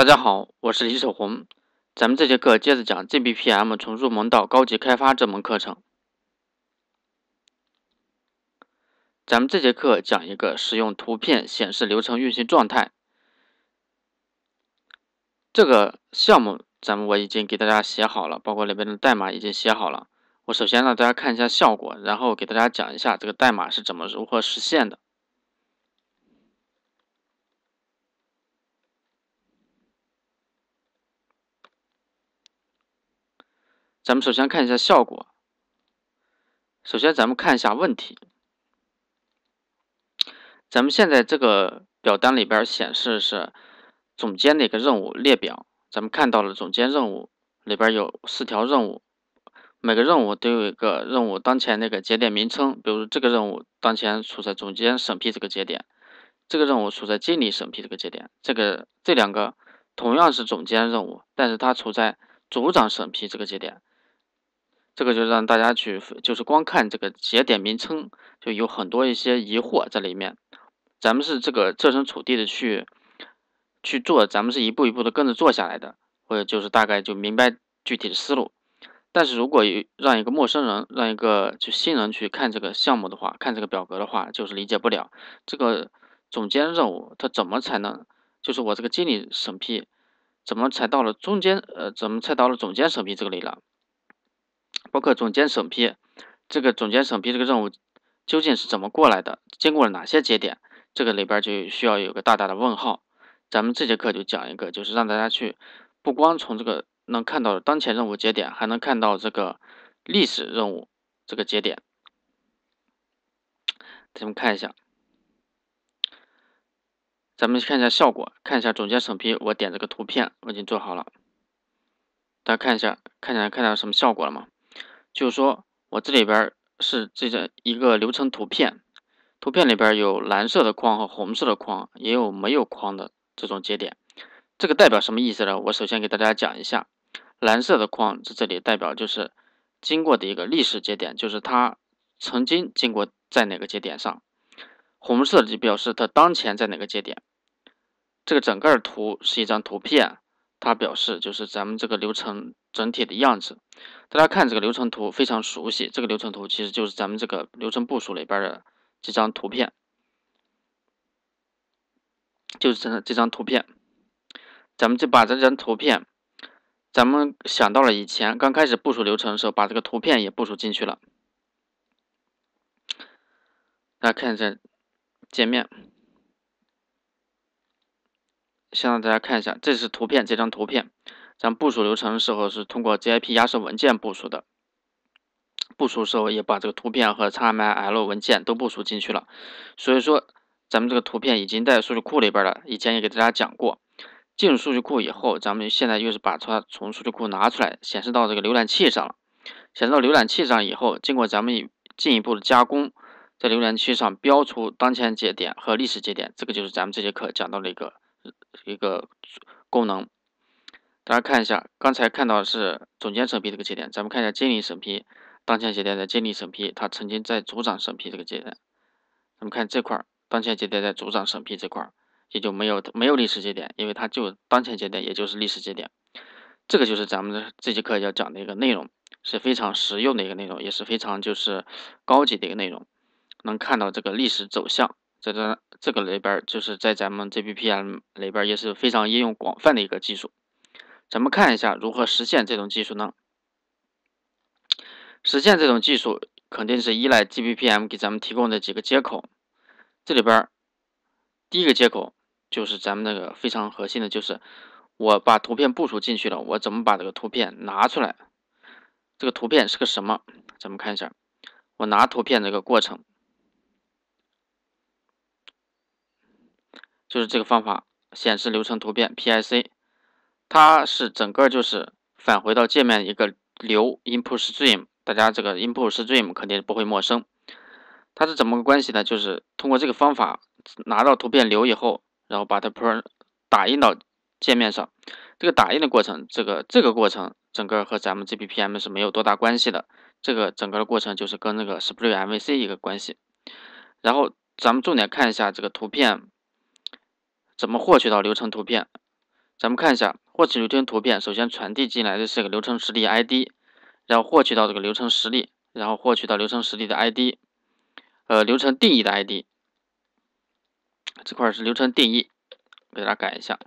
大家好，我是李守红。咱们这节课接着讲 G B P M 从入门到高级开发这门课程。咱们这节课讲一个使用图片显示流程运行状态这个项目，咱们我已经给大家写好了，包括里边的代码已经写好了。我首先让大家看一下效果，然后给大家讲一下这个代码是怎么如何实现的。咱们首先看一下效果。首先，咱们看一下问题。咱们现在这个表单里边显示是总监的一个任务列表。咱们看到了总监任务里边有四条任务，每个任务都有一个任务当前那个节点名称。比如这个任务当前处在总监审批这个节点，这个任务处在经理审批这个节点。这个这两个同样是总监任务，但是它处在组长审批这个节点。这个就让大家去，就是光看这个节点名称，就有很多一些疑惑在里面。咱们是这个设身处地的去去做，咱们是一步一步的跟着做下来的，或者就是大概就明白具体的思路。但是如果让一个陌生人，让一个就新人去看这个项目的话，看这个表格的话，就是理解不了这个总监任务他怎么才能，就是我这个经理审批怎么才到了中间，呃，怎么才到了总监审批这个里了？包括总监审批，这个总监审批这个任务究竟是怎么过来的？经过了哪些节点？这个里边就需要有个大大的问号。咱们这节课就讲一个，就是让大家去不光从这个能看到当前任务节点，还能看到这个历史任务这个节点。咱们看一下，咱们看一下效果，看一下总监审批。我点这个图片，我已经做好了。大家看一下，看见看到什么效果了吗？就是说我这里边是这个一个流程图片，图片里边有蓝色的框和红色的框，也有没有框的这种节点。这个代表什么意思呢？我首先给大家讲一下，蓝色的框在这里代表就是经过的一个历史节点，就是它曾经经过在哪个节点上；红色就表示它当前在哪个节点。这个整个图是一张图片。他表示，就是咱们这个流程整体的样子。大家看这个流程图非常熟悉，这个流程图其实就是咱们这个流程部署里边的这张图片，就是这这张图片。咱们就把这张图片，咱们想到了以前刚开始部署流程的时候，把这个图片也部署进去了。大家看一下界面。先让大家看一下，这是图片。这张图片，咱部署流程的时候是通过 j i p 压缩文件部署的。部署时候也把这个图片和 x m l 文件都部署进去了。所以说，咱们这个图片已经在数据库里边了。以前也给大家讲过，进入数据库以后，咱们现在又是把它从数据库拿出来，显示到这个浏览器上了。显示到浏览器上以后，经过咱们进一步的加工，在浏览器上标出当前节点和历史节点。这个就是咱们这节课讲到的一个。一个功能，大家看一下，刚才看到是总监审批这个节点，咱们看一下经理审批当前节点在经理审批，他曾经在组长审批这个节点，咱们看这块当前节点在组长审批这块也就没有没有历史节点，因为它就当前节点也就是历史节点，这个就是咱们这这节课要讲的一个内容，是非常实用的一个内容，也是非常就是高级的一个内容，能看到这个历史走向。在这这个里边，就是在咱们 GPPM 里边也是非常应用广泛的一个技术。咱们看一下如何实现这种技术呢？实现这种技术肯定是依赖 GPPM 给咱们提供的几个接口。这里边第一个接口就是咱们那个非常核心的，就是我把图片部署进去了，我怎么把这个图片拿出来？这个图片是个什么？咱们看一下，我拿图片这个过程。就是这个方法显示流程图片 P I C，它是整个就是返回到界面一个流 Input Stream。大家这个 Input Stream 肯定不会陌生。它是怎么个关系呢？就是通过这个方法拿到图片流以后，然后把它 Print 打印到界面上。这个打印的过程，这个这个过程整个和咱们 G B P M 是没有多大关系的。这个整个的过程就是跟那个 S P R i n g M V C 一个关系。然后咱们重点看一下这个图片。怎么获取到流程图片？咱们看一下，获取流程图片，首先传递进来的是个流程实例 ID，然后获取到这个流程实例，然后获取到流程实例的 ID，呃，流程定义的 ID，这块是流程定义，给大家改一下。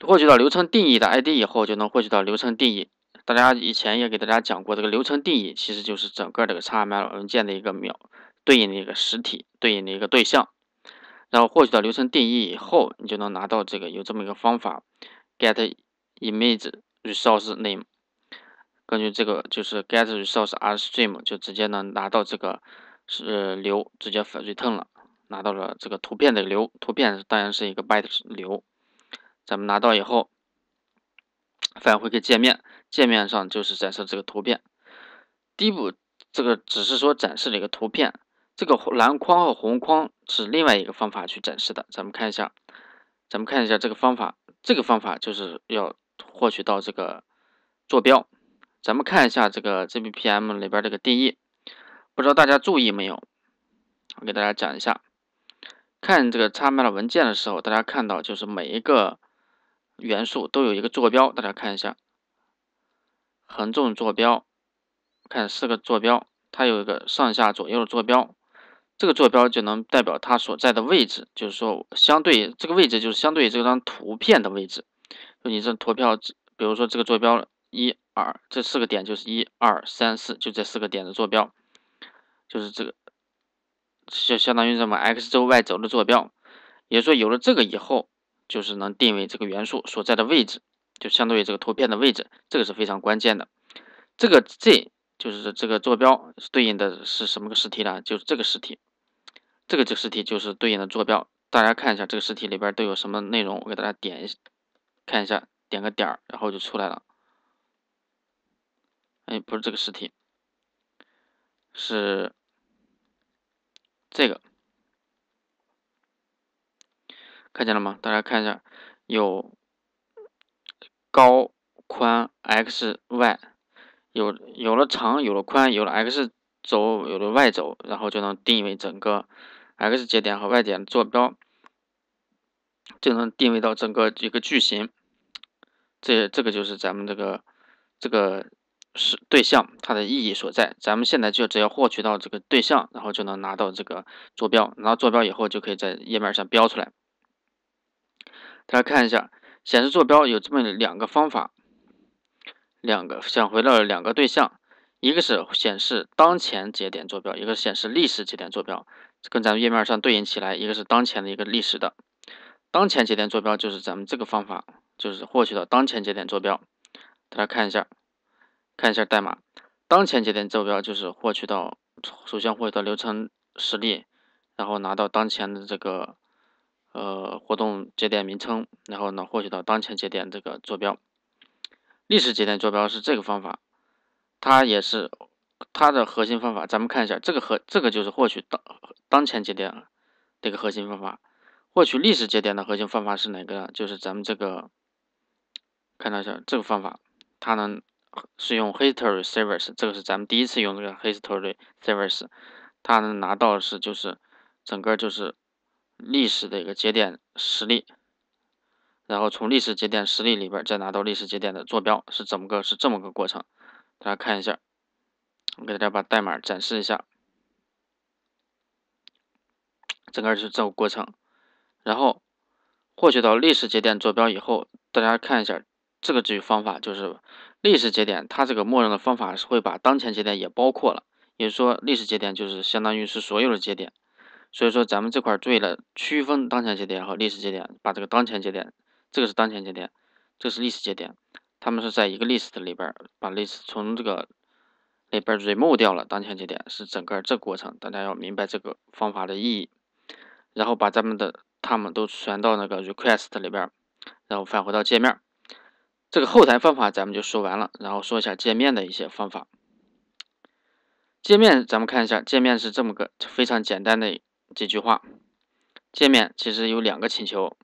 获取到流程定义的 ID 以后，就能获取到流程定义。大家以前也给大家讲过，这个流程定义其实就是整个这个 XML 文件的一个描。对应的一个实体，对应的一个对象，然后获取到流程定义以后，你就能拿到这个有这么一个方法 get image resource name，根据这个就是 get resource stream，就直接能拿到这个是流，直接 return 了，拿到了这个图片的流，图片当然是一个 byte 流，咱们拿到以后返回给界面，界面上就是展示这个图片，第一步这个只是说展示了一个图片。这个蓝框和红框是另外一个方法去展示的，咱们看一下，咱们看一下这个方法，这个方法就是要获取到这个坐标，咱们看一下这个 GBPM 里边这个定义，不知道大家注意没有？我给大家讲一下，看这个 x m 的文件的时候，大家看到就是每一个元素都有一个坐标，大家看一下，横纵坐标，看四个坐标，它有一个上下左右的坐标。这个坐标就能代表它所在的位置，就是说相对这个位置，就是相对这张图片的位置。就你这投票，比如说这个坐标一二，这四个点就是一二三四，就这四个点的坐标，就是这个，就相当于什么 x 轴 y 轴的坐标。也就是说有了这个以后，就是能定位这个元素所在的位置，就相对于这个图片的位置，这个是非常关键的。这个 z。就是这个坐标对应的是什么个实体呢？就是这个实体，这个这个实体就是对应的坐标。大家看一下这个实体里边都有什么内容，我给大家点一下，看一下，点个点儿，然后就出来了。哎，不是这个实体，是这个，看见了吗？大家看一下，有高、宽、x、y。有有了长，有了宽，有了 x 轴，有了 y 轴，然后就能定位整个 x 节点和 y 点的坐标，就能定位到整个一个矩形。这这个就是咱们这个这个是对象它的意义所在。咱们现在就只要获取到这个对象，然后就能拿到这个坐标，拿到坐标以后就可以在页面上标出来。大家看一下，显示坐标有这么两个方法。两个想回到两个对象，一个是显示当前节点坐标，一个显示历史节点坐标，跟咱们页面上对应起来，一个是当前的一个历史的，当前节点坐标就是咱们这个方法就是获取到当前节点坐标，大家看一下，看一下代码，当前节点坐标就是获取到，首先获取到流程实例，然后拿到当前的这个呃活动节点名称，然后呢获取到当前节点这个坐标。历史节点坐标是这个方法，它也是它的核心方法。咱们看一下这个核，这个就是获取当当前节点的一个核心方法。获取历史节点的核心方法是哪个？就是咱们这个，看到一下这个方法，它呢是用 history service，这个是咱们第一次用这个 history service，它能拿到是就是整个就是历史的一个节点实例。然后从历史节点实例里边再拿到历史节点的坐标是怎么个是这么个过程？大家看一下，我给大家把代码展示一下，整个是这个过程。然后获取到历史节点坐标以后，大家看一下这个这个方法就是历史节点，它这个默认的方法是会把当前节点也包括了，也就是说历史节点就是相当于是所有的节点。所以说咱们这块儿意了区分当前节点和历史节点，把这个当前节点。这个是当前节点，这个是历史节点，他们是在一个 list 里边把 list 从这个里边 remove 掉了。当前节点是整个这过程，大家要明白这个方法的意义，然后把咱们的他们都传到那个 request 里边，然后返回到界面。这个后台方法咱们就说完了，然后说一下界面的一些方法。界面咱们看一下，界面是这么个非常简单的几句话。界面其实有两个请求。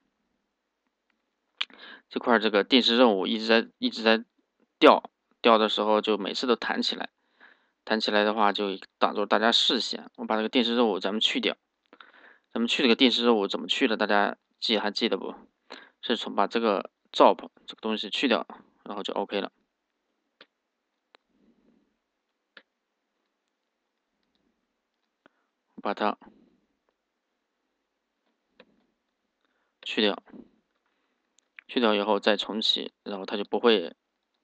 这块这个定时任务一直在一直在掉，掉的时候就每次都弹起来，弹起来的话就挡住大家视线。我把这个定时任务咱们去掉，咱们去这个定时任务怎么去的？大家记还记得不？是从把这个 job 这个东西去掉，然后就 OK 了，把它去掉。去掉以后再重启，然后它就不会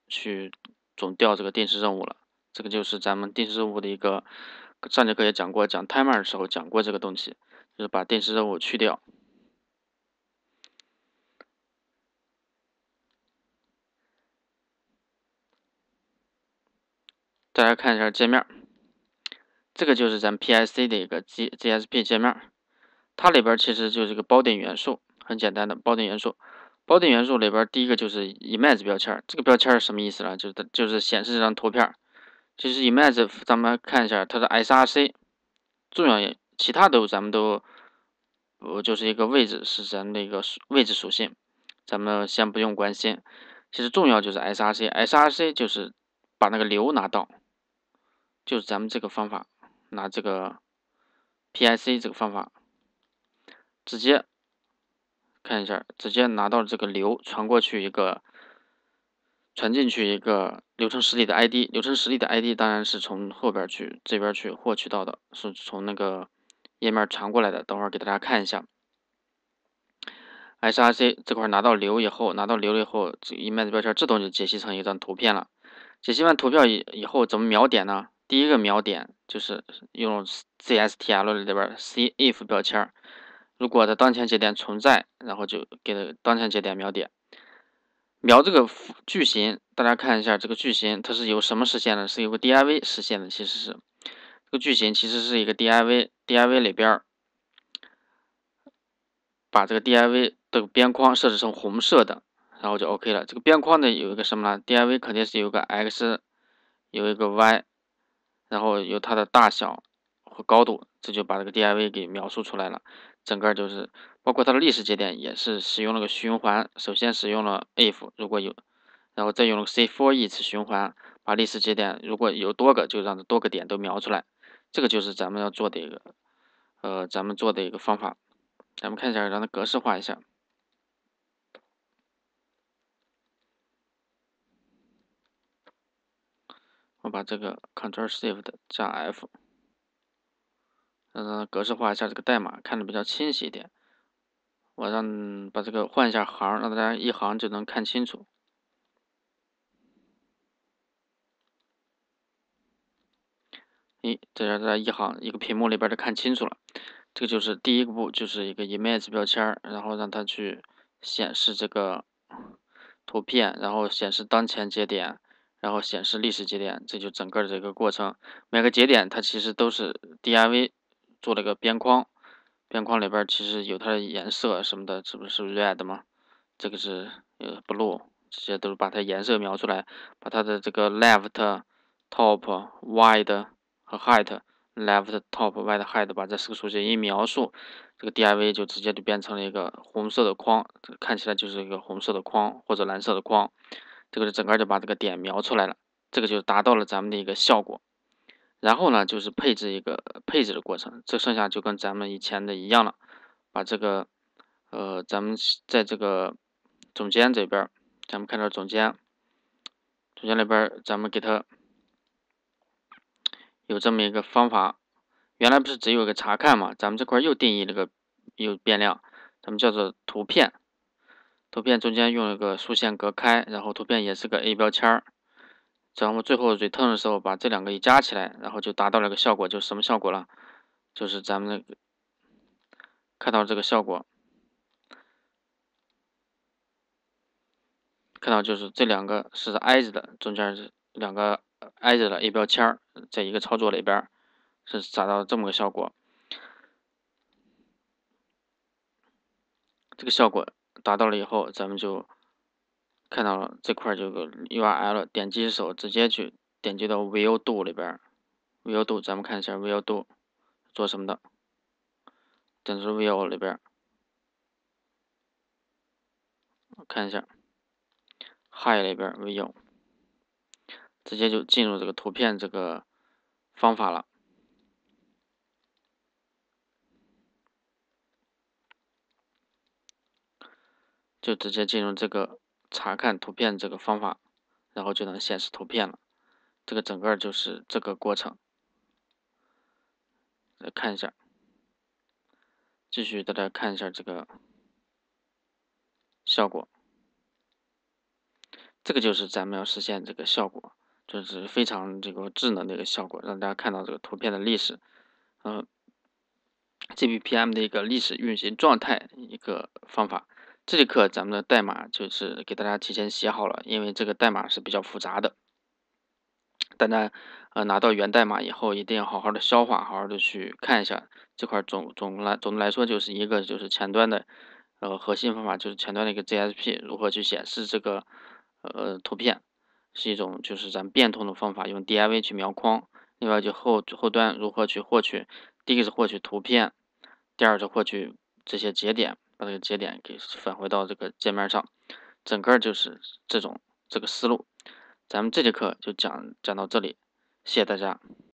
去总调这个定时任务了。这个就是咱们定时任务的一个上节课也讲过，讲 timer 的时候讲过这个东西，就是把定时任务去掉。大家看一下界面，这个就是咱们 PIC 的一个 G GSP 界面，它里边其实就是一个包点元素，很简单的包点元素。包点元素里边第一个就是 image 标签这个标签是什么意思呢？就是就是显示这张图片就其实 image，咱们看一下它的 src，重要，其他都咱们都，呃，就是一个位置，是咱那个位置属性，咱们先不用关心。其实重要就是 src，src 就是把那个流拿到，就是咱们这个方法拿这个 pic 这个方法直接。看一下，直接拿到这个流传过去一个，传进去一个流程实例的 ID，流程实例的 ID 当然是从后边去这边去获取到的，是从那个页面传过来的。等会儿给大家看一下，src 这块拿到流以后，拿到流了以后，这 m a g 的标签自动就解析成一张图片了。解析完图片以以后，怎么秒点呢？第一个秒点就是用 c s t l 里边的 C if 标签。如果的当前节点存在，然后就给当前节点描点描这个矩形。大家看一下这个矩形，它是由什么实现的？是由个 D I V 实现的。其实是这个矩形其实是一个 D I V，D I V 里边把这个 D I V 的边框设置成红色的，然后就 O K 了。这个边框呢有一个什么呢？D I V 肯定是有个 x，有一个 y，然后有它的大小和高度，这就把这个 D I V 给描述出来了。整个就是，包括它的历史节点也是使用了个循环，首先使用了 if 如果有，然后再用了 say for each 循环，把历史节点如果有多个，就让它多个点都描出来。这个就是咱们要做的一个，呃，咱们做的一个方法。咱们看一下，让它格式化一下。我把这个 c t r l shift 加 f。嗯，格式化一下这个代码，看得比较清晰一点。我让把这个换一下行，让大家一行就能看清楚。咦，这让大家一行一个屏幕里边都看清楚了。这个就是第一步，就是一个 image 标签，然后让它去显示这个图片，然后显示当前节点，然后显示历史节点，这就整个的这个过程。每个节点它其实都是 div。做了个边框，边框里边其实有它的颜色什么的，这不是 red 吗？这个是呃 blue，这些都是把它颜色描出来，把它的这个 left、top、w i d e 和 height、left、top、w i d e h height 把这四个属性一描述，这个 div 就直接就变成了一个红色的框，看起来就是一个红色的框或者蓝色的框，这个是整个就把这个点描出来了，这个就达到了咱们的一个效果。然后呢，就是配置一个配置的过程，这剩下就跟咱们以前的一样了。把这个，呃，咱们在这个总监这边，咱们看到总监，总监那边，咱们给他有这么一个方法。原来不是只有一个查看嘛？咱们这块又定义了个又变量，咱们叫做图片。图片中间用一个竖线隔开，然后图片也是个 A 标签儿。我们最后 return 的时候把这两个一加起来，然后就达到了一个效果，就什么效果了？就是咱们那个看到这个效果，看到就是这两个是挨着的，中间是两个挨着的一标签在一个操作里边是达到这么个效果。这个效果达到了以后，咱们就。看到了这块儿就 U R L 点击手直接去点击到 view do 里边，view do 咱们看一下 view do 做什么的，点击 view 里边，看一下 hi 里边 view，直接就进入这个图片这个方法了，就直接进入这个。查看图片这个方法，然后就能显示图片了。这个整个就是这个过程。看一下，继续大家看一下这个效果。这个就是咱们要实现这个效果，就是非常这个智能的一个效果，让大家看到这个图片的历史，嗯，G P P M 的一个历史运行状态一个方法。这节课咱们的代码就是给大家提前写好了，因为这个代码是比较复杂的。大家呃拿到源代码以后，一定要好好的消化，好好的去看一下这块总总来总的来说就是一个就是前端的呃核心方法，就是前端的一个 JSP 如何去显示这个呃图片，是一种就是咱变通的方法，用 DIV 去描框。另外就后后端如何去获取，第一个是获取图片，第二是获取这些节点。把这个节点给返回到这个界面上，整个就是这种这个思路。咱们这节课就讲讲到这里，谢谢大家。